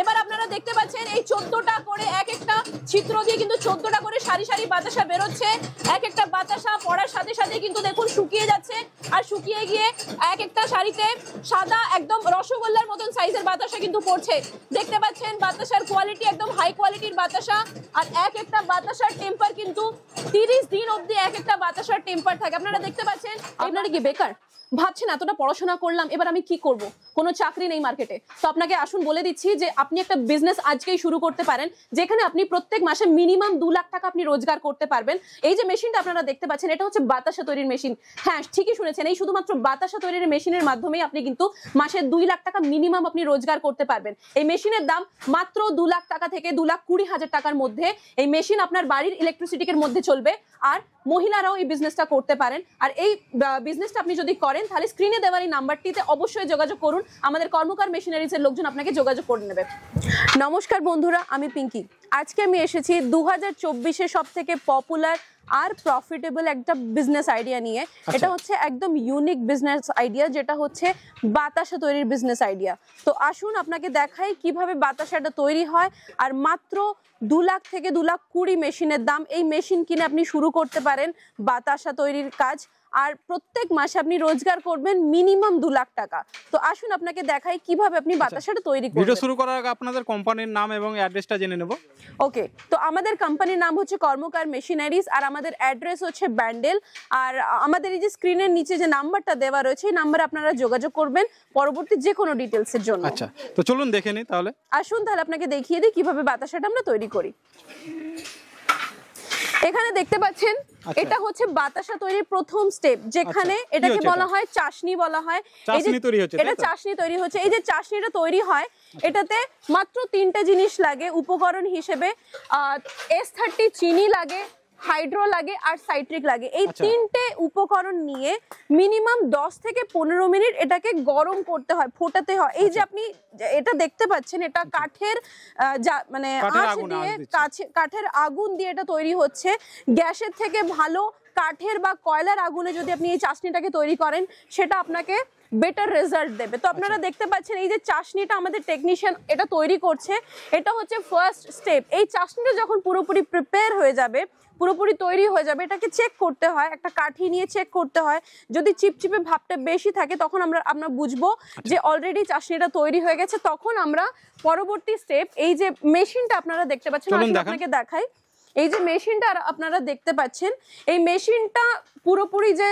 এবার আপনারা দেখতে পাচ্ছেন এই চোদ্দটা করে এক একটা চিত্র দিয়ে কিন্তু চোদ্দটা করে সারি সারি বাতাসা বেরোচ্ছে এক একটা বাতাসা পড়ার সাথে সাথে কিন্তু দেখুন শুকিয়ে যাচ্ছে আর শুকিয়ে গিয়ে এক একটা শাড়িতে সাদা একদম রসগোল্লার মতন সাইজের বাতাসা কিন্তু পড়ছে দেখতে পাচ্ছেন বাতাসার কোয়ালিটি একদম হাই কোয়ালিটির বাতাসা আর এক একটা বাতাসার টেম্পার কিন্তু তিরিশ দিন অবধি এক একটা বাতাসার টেম্পার থাকে আপনারা দেখতে পাচ্ছেন আপনারা কি বেকার ভাবছেন এতটা পড়াশোনা করলাম এবার আমি কি করব কোনো চাকরি নেই মার্কেটে তো আপনাকে আসুন বলে দিচ্ছি যে আপনি একটা বিজনেস আজকেই শুরু করতে পারেন যেখানে আপনি প্রত্যেক মাসে মিনিমাম দু লাখ টাকা আপনি রোজগার করতে পারবেন এই যে মেশিনটা আপনারা দেখতে পাচ্ছেন এটা হচ্ছে বাতাসা তৈরির মেশিন হ্যাঁ ঠিকই শুনেছেন এই শুধুমাত্র বাতাসা তৈরির মেশিনের মাধ্যমেই আপনি কিন্তু মাসে দুই লাখ টাকা মিনিমাম আপনি রোজগার করতে পারবেন এই মেশিনের দাম মাত্র দু লাখ টাকা থেকে দু লাখ কুড়ি হাজার টাকার মধ্যে এই মেশিন আপনার বাড়ির ইলেকট্রিসিটির মধ্যে চলবে আর মহিলারাও এই বিজনেসটা করতে পারেন আর এই বিজনেসটা আপনি যদি করেন করেন তাহলে স্ক্রিনে দেওয়ার এই নাম্বারটিতে অবশ্যই যোগাযোগ করুন আমাদের কর্মকার মেশিনারিজের লোকজন আপনাকে যোগাযোগ করে নেবে নমস্কার বন্ধুরা আমি পিঙ্কি আজকে আমি এসেছি দু হাজার চব্বিশে সব থেকে পপুলার আর প্রফিটেবল একটা বিজনেস আইডিয়া নিয়ে আচ্ছা। এটা হচ্ছে একদম ইউনিক বিজনেস আইডিয়া যেটা হচ্ছে বাতাসা তৈরির বিজনেস আইডিয়া তো আসুন আপনাকে দেখাই কিভাবে বাতাসাটা তৈরি হয় আর মাত্র দু লাখ থেকে দু লাখ কুড়ি মেশিনের দাম এই মেশিন কিনে আপনি শুরু করতে পারেন বাতাসা তৈরির কাজ আর প্রত্যেক মাসে আপনি রোজগার করবেন মিনিমাম দু লাখ টাকা তো আসুন আপনাকে দেখাই কিভাবে আপনি আচ্ছা, বাতাসাটা তৈরি করবেন ভিডিও শুরু করার আগে আপনাদের কোম্পানির নাম এবং অ্যাড্রেসটা জেনে নেব ওকে তো আমাদের কোম্পানির নাম হচ্ছে কর্মকার মেশিনারিজ আর আমাদের অ্যাড্রেস হচ্ছে ব্যান্ডেল আর আমাদের এই যে স্ক্রিনের নিচে যে নাম্বারটা দেওয়া রয়েছে এই নাম্বারে আপনারা যোগাযোগ করবেন পরবর্তী যে কোনো ডিটেলসের জন্য আচ্ছা তো চলুন দেখে নিই তাহলে আসুন তাহলে আপনাকে দেখিয়ে দিই কিভাবে বাতাসাটা আমরা তৈরি করি এখানে দেখতে পাচ্ছেন আচ্ছা। এটা হচ্ছে বাতাসা তৈরির প্রথম স্টেপ যেখানে আচ্ছা। এটাকে বলা হয় চাশনি বলা হয় এটা চাশনি তৈরি হচ্ছে এই আচ্ছা। যে চাশনিটা তৈরি হয় এটাতে মাত্র তিনটা জিনিস লাগে উপকরণ হিসেবে এস থার্টি চিনি লাগে হাইড্রো লাগে আর সাইট্রিক লাগে এই আচ্ছা। তিনটে উপকরণ নিয়ে মিনিমাম দশ থেকে পনেরো মিনিট এটাকে গরম করতে হয় ফোটাতে হয় এই যে আচ্ছা। আপনি এটা দেখতে পাচ্ছেন এটা আচ্ছা। কাঠের মানে দিয়ে কাঠের আগুন দিয়ে এটা তৈরি হচ্ছে গ্যাসের থেকে ভালো কাঠের বা কয়লার আগুনে যদি আপনি এই চাষনিটাকে তৈরি করেন সেটা আপনাকে বেটার রেজাল্ট দেবে তো আপনারা আচ্ছা। দেখতে পাচ্ছেন এই যে চাশনিটা আমাদের টেকনিশিয়ান এটা তৈরি করছে এটা হচ্ছে ফার্স্ট স্টেপ এই চাশনিটা যখন পুরোপুরি প্রিপেয়ার হয়ে যাবে পুরোপুরি তৈরি হয়ে যাবে এটাকে চেক করতে হয় একটা কাঠি নিয়ে চেক করতে হয় যদি চিপচিপে ভাবটা বেশি থাকে তখন আমরা আমরা বুঝবো আচ্ছা। যে অলরেডি চাশনিটা তৈরি হয়ে গেছে তখন আমরা পরবর্তী স্টেপ এই যে মেশিনটা আপনারা দেখতে পাচ্ছেন আপনাকে দেখাই এই যে মেশিনটা আপনারা দেখতে পাচ্ছেন এই মেশিনটা পুরোপুরি যে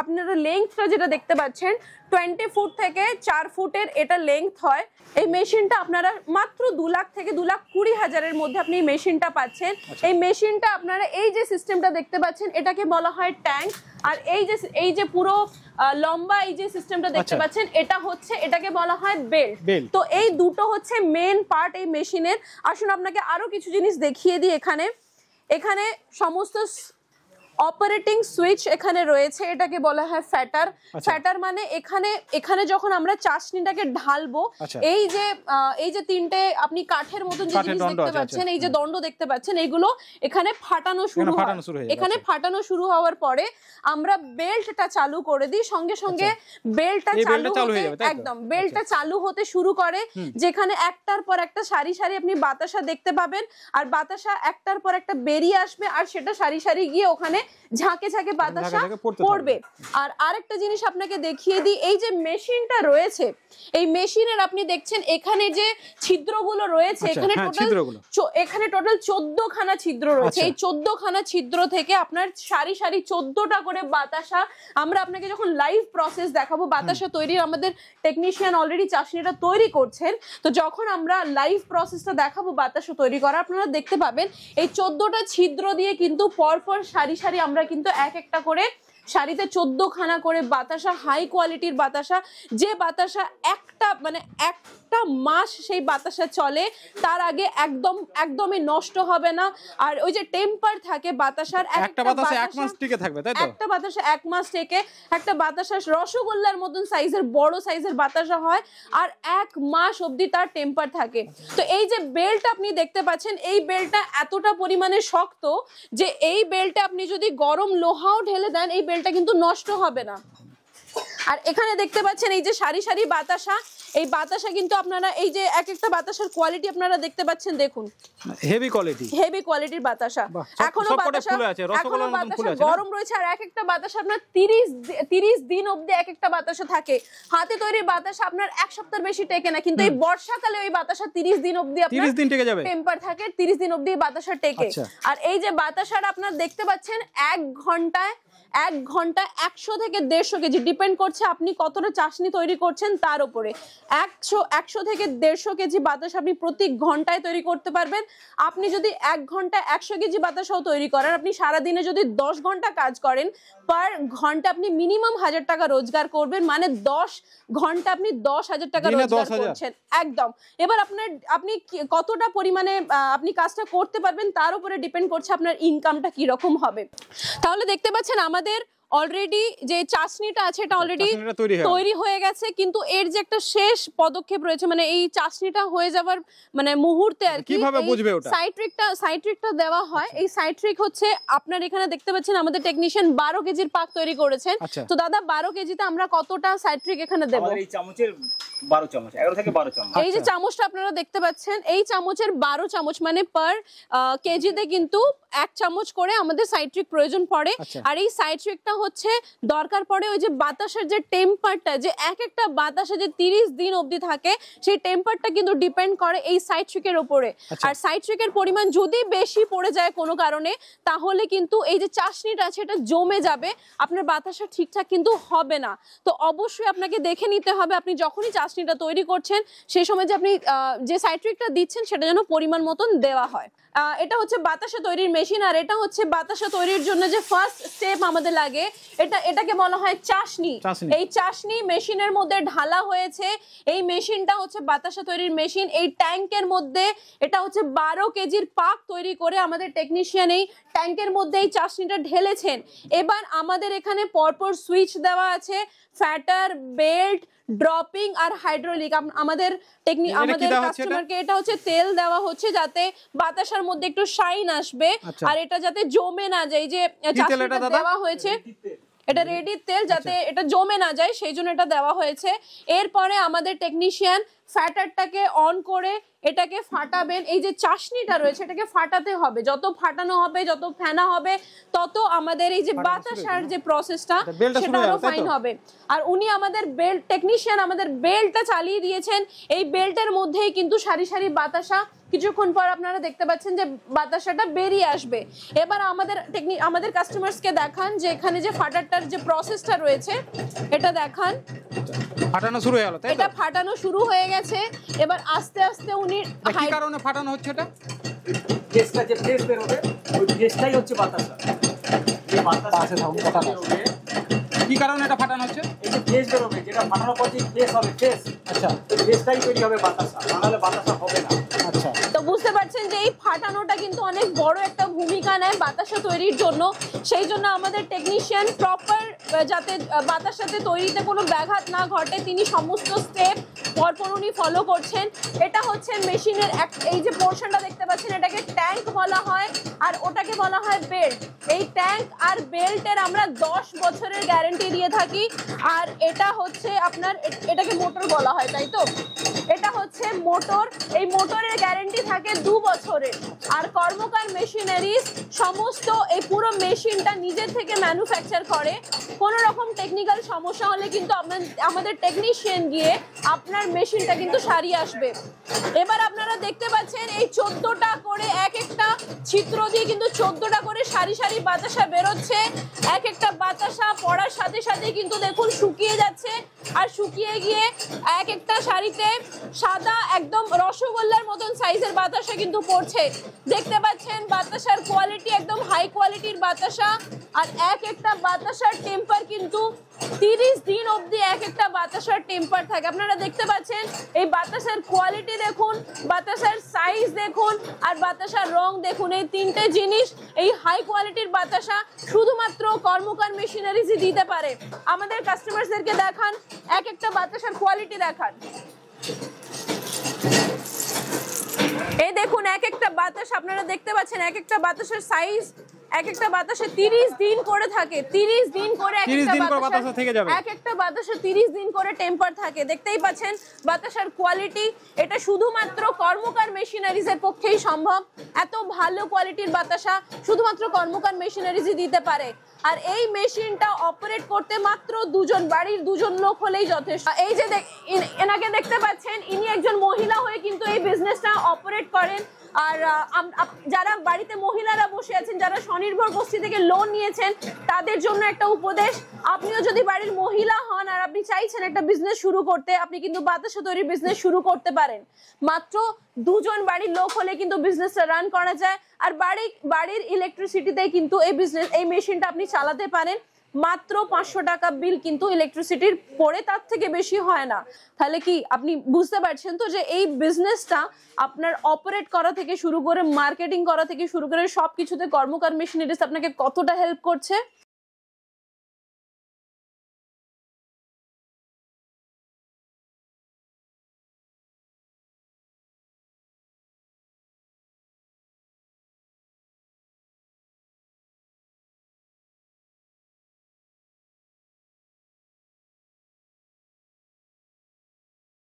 আপনারা লেংথটা যেটা দেখতে পাচ্ছেন টোয়েন্টি ফুট থেকে চার ফুটের এটা লেংথ হয় এই মেশিনটা আপনারা মাত্র দু লাখ থেকে দু লাখ কুড়ি হাজারের মধ্যে আপনি এই মেশিনটা পাচ্ছেন আচ্ছা। এই মেশিনটা আপনারা এই যে সিস্টেমটা দেখতে পাচ্ছেন এটাকে বলা হয় ট্যাঙ্ক আর এই যে এই যে পুরো লম্বা এই যে সিস্টেমটা দেখতে আচ্ছা। পাচ্ছেন এটা হচ্ছে এটাকে বলা হয় বেল্ট তো এই দুটো হচ্ছে মেন পার্ট এই মেশিনের আসুন আপনাকে আরো কিছু জিনিস দেখিয়ে দিই এখানে এখানে সমস্ত অপারেটিং সুইচ এখানে রয়েছে এটাকে বলা হয় ফ্যাটার আচ্ছা। ফ্যাটার মানে এখানে এখানে যখন আমরা চাশনিটাকে ঢালবো আচ্ছা। এই যে এই যে তিনটে আপনি কাঠের মতন যে জিনিস দেখতে পাচ্ছেন আচ্ছা। এই যে দণ্ড দেখতে পাচ্ছেন এগুলো এখানে ফাটানো শুরু হয় এখানে ফাটানো শুরু হওয়ার পরে আমরা বেল্টটা চালু করে দিই সঙ্গে সঙ্গে বেল্টটা চালু একদম বেল্টটা চালু হতে শুরু করে যেখানে একটার পর একটা সারি সারি আপনি বাতাসা দেখতে পাবেন আর বাতাসা একটার পর একটা বেরিয়ে আসবে আর সেটা সারি সারি গিয়ে ওখানে ঝাঁকে ঝাঁকে বাতাসা পড়বে আর আরেকটা জিনিস আপনাকে দেখিয়ে দিই এই যে মেশিনটা রয়েছে এই মেশিনের আপনি দেখছেন এখানে যে ছিদ্রগুলো রয়েছে আচ্ছা, এখানে টোটাল হ্যাঁ, এখানে টোটাল খানা ছিদ্র রয়েছে আচ্ছা। এই খানা ছিদ্র থেকে আপনার সারি সারি চোদ্দটা করে বাতাসা আমরা আপনাকে যখন লাইভ প্রসেস দেখাবো বাতাসা তৈরির আমাদের টেকনিশিয়ান অলরেডি চাষনিরা তৈরি করছেন তো যখন আমরা লাইভ প্রসেসটা দেখাবো বাতাসা তৈরি করা আপনারা দেখতে পাবেন এই চোদ্দটা ছিদ্র দিয়ে কিন্তু পরপর সারি সারি শাড়ি আমরা কিন্তু এক একটা করে শাড়িতে খানা করে বাতাসা হাই কোয়ালিটির বাতাসা যে বাতাসা একটা মানে এক একটা মাস সেই বাতাসা চলে তার আগে একদম একদমই নষ্ট হবে না আর ওই যে টেম্পার থাকে বাতাসার একটা বাতাসে এক মাস টিকে থাকবে তাই তো একটা বাতাসে এক মাস থেকে একটা বাতাস রসগোল্লার মতন সাইজের বড় সাইজের বাতাসা হয় আর এক মাস অবধি তার টেম্পার থাকে তো এই যে বেল্ট আপনি দেখতে পাচ্ছেন এই বেল্টটা এতটা পরিমাণে শক্ত যে এই বেল্টে আপনি যদি গরম লোহাও ঢেলে দেন এই বেল্টটা কিন্তু নষ্ট হবে না আর এখানে দেখতে পাচ্ছেন এই যে সারি সারি বাতাসা এই বাতাসা কিন্তু আপনারা এই যে এক একটা বাতাসার কোয়ালিটি আপনারা দেখতে পাচ্ছেন দেখুন হেভি কোয়ালিটি হেভি কোয়ালিটির বাতাসা এখনো বাতাসা এখনো বাতাসা গরম রয়েছে আর এক একটা বাতাসা আপনার 30 30 দিন অবধি এক একটা বাতাসা থাকে হাতে তৈরি বাতাসা আপনার এক সপ্তাহ বেশি টেকে না কিন্তু এই বর্ষাকালে ওই বাতাসা 30 দিন অবধি আপনার 30 দিন টেকে যাবে টেম্পার থাকে 30 দিন অবধি বাতাসা টেকে আচ্ছা। আর এই যে বাতাসাটা আপনার দেখতে পাচ্ছেন এক ঘন্টায় এক ঘন্টা একশো থেকে দেড়শো কেজি ডিপেন্ড করছে আপনি কতটা চাশনি তৈরি করছেন তার উপরে একশো একশো থেকে দেড়শো কেজি বাতাস আপনি প্রতি ঘন্টায় তৈরি করতে পারবেন আপনি যদি এক ঘন্টা একশো কেজি বাতাসও তৈরি করেন আপনি সারাদিনে যদি দশ ঘন্টা কাজ করেন পার ঘন্টা আপনি মিনিমাম হাজার টাকা রোজগার করবেন মানে দশ ঘন্টা আপনি দশ হাজার টাকা রোজগার করছেন একদম এবার আপনার আপনি কতটা পরিমাণে আপনি কাজটা করতে পারবেন তার উপরে ডিপেন্ড করছে আপনার ইনকামটা কিরকম হবে তাহলে দেখতে পাচ্ছেন আমাদের অলরেডি যে চাশনিটা আছে এটা অলরেডি আচ্ছা, তৈরি হয়ে গেছে কিন্তু এর যে একটা শেষ পদক্ষেপ রয়েছে মানে এই চাশনিটা হয়ে যাওয়ার মানে মুহূর্তে আর কিভাবে বুঝবে ওটা সাইট্রিকটা সাইট্রিকটা দেওয়া হয় আচ্ছা। এই সাইট্রিক হচ্ছে আপনার এখানে দেখতে পাচ্ছেন আমাদের টেকনিশিয়ান 12 কেজির পাক তৈরি করেছেন আচ্ছা। তো দাদা 12 কেজিতে আমরা কতটা সাইট্রিক এখানে দেব এই চামচের 12 চামচ 11 থেকে 12 চামচ এই যে চামচটা আপনারা দেখতে পাচ্ছেন এই চামচের 12 চামচ মানে পার কেজিতে কিন্তু এক চামচ করে আমাদের সাইট্রিক প্রয়োজন পড়ে আর এই সাইট্রিকটা হচ্ছে দরকার পড়ে ওই যে বাতাসের যে টেম্পারটা যে এক একটা বাতাসে যে তিরিশ দিন অবধি থাকে সেই টেম্পারটা কিন্তু ডিপেন্ড করে এই সাইড শুকের ওপরে আচ্ছা। আর সাইড শুকের পরিমাণ যদি বেশি পড়ে যায় কোনো কারণে তাহলে কিন্তু এই যে চাষনিটা আছে এটা জমে যাবে আপনার বাতাসা ঠিকঠাক কিন্তু হবে না তো অবশ্যই আপনাকে দেখে নিতে হবে আপনি যখনই চাষনিটা তৈরি করছেন সেই সময় যে আপনি যে সাইট্রিকটা দিচ্ছেন সেটা যেন পরিমাণ মতন দেওয়া হয় এটা হচ্ছে বাতাসা তৈরির মেশিন আর এটা হচ্ছে বাতাসা তৈরির জন্য যে ফার্স্ট স্টেপ আমাদের লাগে এটা এটাকে বলা হয় চাশনি এই চাশনি মেশিনের মধ্যে ঢালা হয়েছে এই মেশিনটা হচ্ছে বাতাসা তৈরির মেশিন এই ট্যাঙ্কের মধ্যে এটা হচ্ছে বারো কেজির পাক তৈরি করে আমাদের টেকনিশিয়ান এই ট্যাঙ্কের মধ্যে এই চাশনিটা ঢেলেছেন এবার আমাদের এখানে পরপর সুইচ দেওয়া আছে ফ্যাটার বেল্ট ড্রপিং আর হাইড্রোলিক আমাদের টেকনিক আমাদের কাস্টমারকে এটা হচ্ছে তেল দেওয়া হচ্ছে যাতে বাতাসের মধ্যে একটু শাইন আসবে আচ্ছা। আর এটা যাতে জমে না যায় যে চাষটা দেওয়া হয়েছে এটা রেডি তেল যাতে আচ্ছা। এটা জমে না যায় সেই জন্য এটা দেওয়া হয়েছে এরপরে আমাদের টেকনিশিয়ান ফ্যাটারটাকে অন করে এটাকে ফাটাবেন এই যে চাশনিটা রয়েছে এটাকে ফাটাতে হবে যত ফাটানো হবে যত ফেনা হবে তত আমাদের এই যে বাতাসার যে প্রসেসটা সেটা আরো ফাইন হবে আর উনি আমাদের বেল্ট টেকনিশিয়ান আমাদের বেল্টটা চালিয়ে দিয়েছেন এই বেল্টের মধ্যেই কিন্তু সারি সারি বাতাসা কিছুক্ষণ পর আপনারা দেখতে পাচ্ছেন যে বাতাসাটা বেরিয়ে আসবে এবার আমাদের টেকনিক আমাদের কাস্টমার্সকে দেখান যে এখানে যে ফাটারটার যে প্রসেসটা রয়েছে এটা দেখান ফাটানো শুরু হয়ে গেল এটা ফাটানো শুরু হয়ে গেছে গেছে এবার আস্তে আস্তে উনি কি কারণে ফাটানো হচ্ছে এটা গ্যাসটা যে ফ্রেশ বের হবে ওই গ্যাসটাই হচ্ছে বাতাসা যে বাতাসা কথা কি কারণে এটা ফাটানো হচ্ছে এই যে ফ্রেশ বের হবে যেটা ফাটানোর পর যে ফ্রেশ হবে ফ্রেশ আচ্ছা ফ্রেশটাই তৈরি হবে বাতাসা বানালে বাতাসা হবে না আচ্ছা তো বুঝতে পারছেন যে এই ফাটানোটা কিন্তু অনেক বড় একটা ভূমিকা নেয় বাতাসা তৈরির জন্য সেই জন্য আমাদের টেকনিশিয়ান প্রপার যাতে বাতাসাতে তৈরিতে কোনো ব্যাঘাত না ঘটে তিনি সমস্ত স্টেপ পরপর উনি ফলো করছেন এটা হচ্ছে মেশিনের এক এই যে পোর্শনটা দেখতে পাচ্ছেন এটাকে ট্যাঙ্ক বলা হয় আর ওটাকে বলা হয় বেল্ট এই ট্যাঙ্ক আর বেল্টের আমরা দশ বছরের গ্যারেন্টি দিয়ে থাকি আর এটা হচ্ছে আপনার এটাকে মোটর বলা হয় তাই তো এটা হচ্ছে মোটর এই মোটরের গ্যারেন্টি থাকে দু বছরের আর কর্মকার মেশিনারিজ সমস্ত এই পুরো মেশিনটা নিজের থেকে ম্যানুফ্যাকচার করে কোনো রকম টেকনিক্যাল সমস্যা হলে কিন্তু আমাদের টেকনিশিয়ান গিয়ে আপনার কালারের মেশিনটা কিন্তু সারি আসবে এবার আপনারা দেখতে পাচ্ছেন এই চোদ্দোটা করে এক একটা চিত্র দিয়ে কিন্তু চোদ্দটা করে সারি সারি বাতাসা বেরোচ্ছে এক একটা বাতাসা পড়ার সাথে সাথে কিন্তু দেখুন শুকিয়ে যাচ্ছে আর শুকিয়ে গিয়ে এক একটা শাড়িতে সাদা একদম রসগোল্লার মতন সাইজের বাতাসা কিন্তু পড়ছে দেখতে পাচ্ছেন বাতাসার কোয়ালিটি একদম হাই কোয়ালিটির বাতাসা আর এক একটা বাতাসার টেম্পার কিন্তু তিরিশ দিন অবধি এক একটা বাতাসার টেম্পার থাকে আপনারা দেখতে পাচ্ছেন এই বাতাসার কোয়ালিটি দেখুন বাতাসার সাইজ দেখুন আর বাতাসার রং দেখুন এই তিনটে জিনিস এই হাই কোয়ালিটির বাতাসা শুধুমাত্র কর্মকার মেশিনারিজই দিতে পারে আমাদের কাস্টমারদেরকে দেখান এক একটা বাতাসার কোয়ালিটি দেখান এই দেখুন এক একটা বাতাস আপনারা দেখতে পাচ্ছেন এক একটা বাতাসের সাইজ এক একটা বাতাসে 30 দিন করে থাকে 30 দিন করে এক একটা বাতাসে থেকে যাবে এক একটা বাতাসে 30 দিন করে টেম্পার থাকে দেখতেই পাচ্ছেন বাতাসের কোয়ালিটি এটা শুধুমাত্র কর্মকার মেশিনারিজ এর পক্ষেই সম্ভব এত ভালো কোয়ালিটির বাতাসা শুধুমাত্র কর্মকার মেশিনারিজই দিতে পারে আর এই মেশিনটা অপারেট করতে মাত্র দুজন বাড়ির দুজন লোক হলেই যথেষ্ট এই যে এনাকে দেখতে পাচ্ছেন ইনি একজন মহিলা হয়ে কিন্তু এই বিজনেসটা অপারেট করেন আর যারা বাড়িতে মহিলারা বসে আছেন যারা স্বনির্ভর গোষ্ঠী থেকে লোন নিয়েছেন তাদের জন্য একটা উপদেশ আপনিও যদি বাড়ির মহিলা হন আর আপনি চাইছেন একটা বিজনেস শুরু করতে আপনি কিন্তু বাতাসে তৈরি বিজনেস শুরু করতে পারেন মাত্র দুজন বাড়ির লোক হলে কিন্তু বিজনেসটা রান করা যায় আর বাড়ি বাড়ির ইলেকট্রিসিটিতে কিন্তু এই বিজনেস এই মেশিনটা আপনি চালাতে পারেন মাত্র পাঁচশো টাকা বিল কিন্তু ইলেকট্রিসিটির পরে তার থেকে বেশি হয় না তাহলে কি আপনি বুঝতে পারছেন তো যে এই বিজনেসটা আপনার অপারেট করা থেকে শুরু করে মার্কেটিং করা থেকে শুরু করে সব কিছুতে কর্মকার মেশিনারিস আপনাকে কতটা হেল্প করছে